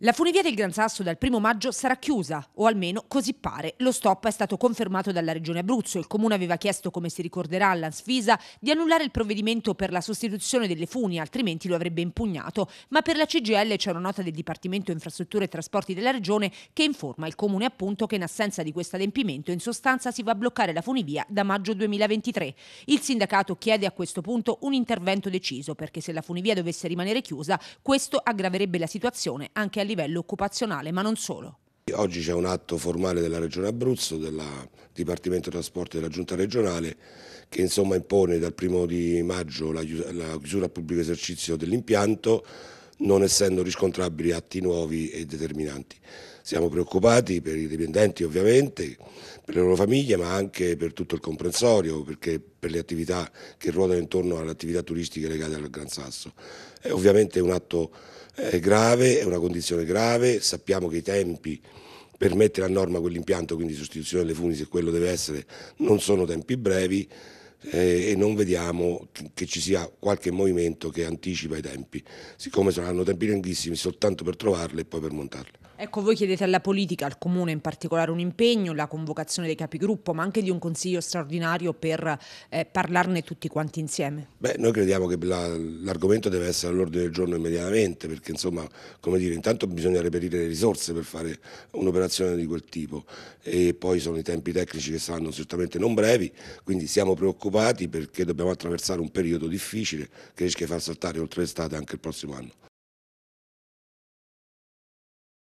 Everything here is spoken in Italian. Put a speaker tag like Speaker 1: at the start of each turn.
Speaker 1: La funivia del Gran Sasso dal 1 maggio sarà chiusa, o almeno così pare. Lo stop è stato confermato dalla Regione Abruzzo. Il Comune aveva chiesto, come si ricorderà all'Ansfisa, di annullare il provvedimento per la sostituzione delle funi, altrimenti lo avrebbe impugnato. Ma per la CGL c'è una nota del Dipartimento Infrastrutture e Trasporti della Regione che informa il Comune appunto che in assenza di questo adempimento in sostanza si va a bloccare la funivia da maggio 2023. Il sindacato chiede a questo punto un intervento deciso perché se la funivia dovesse rimanere chiusa questo aggraverebbe la situazione anche a livello occupazionale, ma non solo.
Speaker 2: Oggi c'è un atto formale della Regione Abruzzo, del Dipartimento Trasporti della Giunta regionale, che insomma impone dal primo di maggio la chiusura a pubblico esercizio dell'impianto non essendo riscontrabili atti nuovi e determinanti. Siamo preoccupati per i dipendenti ovviamente, per le loro famiglie, ma anche per tutto il comprensorio, perché per le attività che ruotano intorno alle attività turistiche legate al Gran Sasso. È ovviamente un atto eh, grave, è una condizione grave, sappiamo che i tempi per mettere a norma quell'impianto, quindi sostituzione delle funi se quello deve essere, non sono tempi brevi, eh, e non vediamo che ci sia qualche movimento che anticipa i tempi, siccome saranno tempi lunghissimi soltanto per trovarle e poi per montarle.
Speaker 1: Ecco, voi chiedete alla politica, al Comune in particolare, un impegno, la convocazione dei capigruppo, ma anche di un consiglio straordinario per eh, parlarne tutti quanti insieme.
Speaker 2: Beh, noi crediamo che l'argomento deve essere all'ordine del giorno immediatamente, perché insomma, come dire, intanto bisogna reperire le risorse per fare un'operazione di quel tipo e poi sono i tempi tecnici che saranno certamente non brevi, quindi siamo preoccupati preoccupati perché dobbiamo attraversare un periodo difficile che rischia di far saltare oltre l'estate anche il prossimo anno.